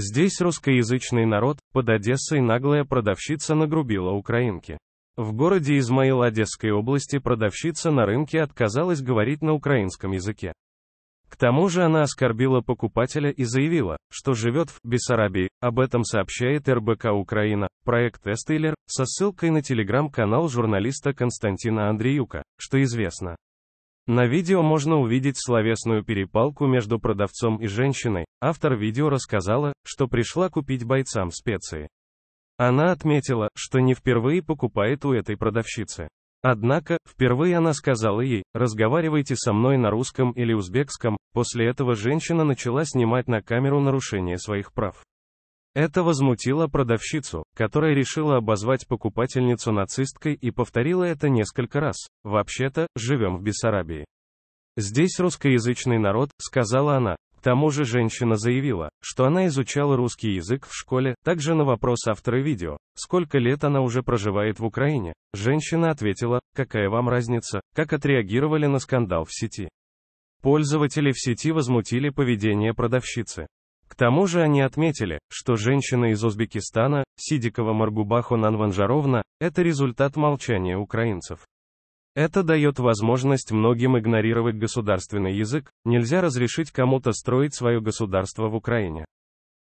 Здесь русскоязычный народ, под Одессой наглая продавщица нагрубила украинке. В городе Измаил Одесской области продавщица на рынке отказалась говорить на украинском языке. К тому же она оскорбила покупателя и заявила, что живет в Бессарабии. Об этом сообщает РБК Украина, проект Эстейлер, со ссылкой на телеграм-канал журналиста Константина Андреюка, что известно. На видео можно увидеть словесную перепалку между продавцом и женщиной. Автор видео рассказала, что пришла купить бойцам специи. Она отметила, что не впервые покупает у этой продавщицы. Однако, впервые она сказала ей, разговаривайте со мной на русском или узбекском, после этого женщина начала снимать на камеру нарушение своих прав. Это возмутило продавщицу, которая решила обозвать покупательницу нацисткой и повторила это несколько раз. Вообще-то, живем в Бессарабии. Здесь русскоязычный народ, сказала она. К тому же женщина заявила, что она изучала русский язык в школе, также на вопрос автора видео, сколько лет она уже проживает в Украине. Женщина ответила, какая вам разница, как отреагировали на скандал в сети. Пользователи в сети возмутили поведение продавщицы тому же они отметили, что женщина из Узбекистана, Сидикова Маргубахо Нанванжаровна, это результат молчания украинцев. Это дает возможность многим игнорировать государственный язык, нельзя разрешить кому-то строить свое государство в Украине.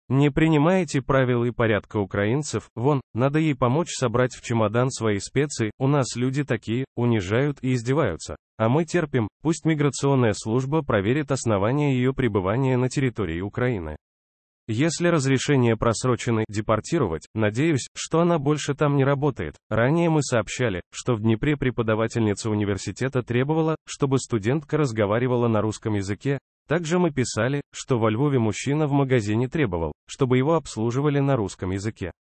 Не принимаете правил и порядка украинцев, вон, надо ей помочь собрать в чемодан свои специи, у нас люди такие, унижают и издеваются. А мы терпим, пусть миграционная служба проверит основания ее пребывания на территории Украины. Если разрешение просрочено депортировать, надеюсь, что она больше там не работает. Ранее мы сообщали, что в Днепре преподавательница университета требовала, чтобы студентка разговаривала на русском языке. Также мы писали, что во Львове мужчина в магазине требовал, чтобы его обслуживали на русском языке.